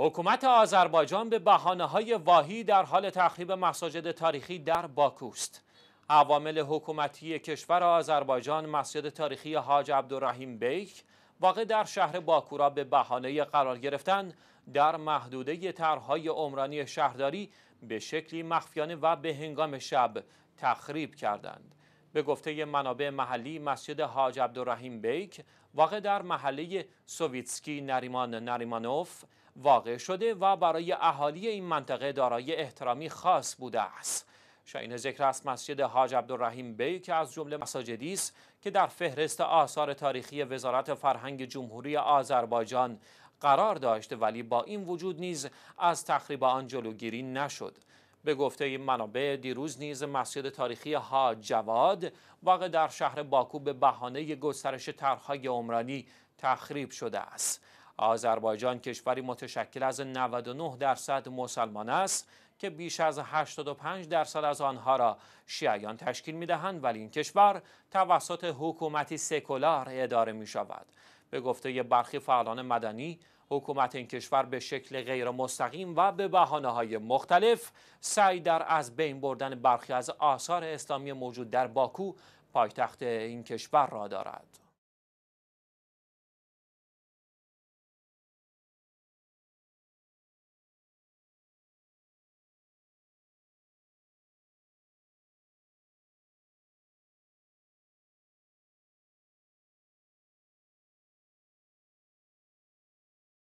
حکومت آذربایجان به بحانه های واهی در حال تخریب مساجد تاریخی در باکوست. عوامل حکومتی کشور آذربایجان مسجد تاریخی حاج عبدالرحیم بیک واقع در شهر باکو را به بهانه قرار گرفتن در محدوده طرحهای عمرانی شهرداری به شکلی مخفیانه و به هنگام شب تخریب کردند. به گفته منابع محلی مسجد حاج عبدالرحیم بیک واقع در محله سوویتسکی نریمان نریمانوف واقع شده و برای اهالی این منطقه دارای احترامی خاص بوده است شاین ذکر است مسجد حاج عبدالرحیم بی که از جمله مساجدی است که در فهرست آثار تاریخی وزارت فرهنگ جمهوری آذربایجان قرار داشت ولی با این وجود نیز از تخریب آن جلوگیری نشد به گفته این منابع دیروز نیز مسجد تاریخی ها جواد واقع در شهر باکو به بهانه گسترش طرحهای عمرانی تخریب شده است آذربایجان کشوری متشکل از 99 درصد مسلمان است که بیش از 85 درصد از آنها را شیعیان تشکیل می دهند ولی این کشور توسط حکومتی سکولار اداره می شود به گفته برخی فعالان مدنی حکومت این کشور به شکل غیر مستقیم و به بحانه های مختلف سعی در از بین بردن برخی از آثار اسلامی موجود در باکو پایتخت این کشور را دارد.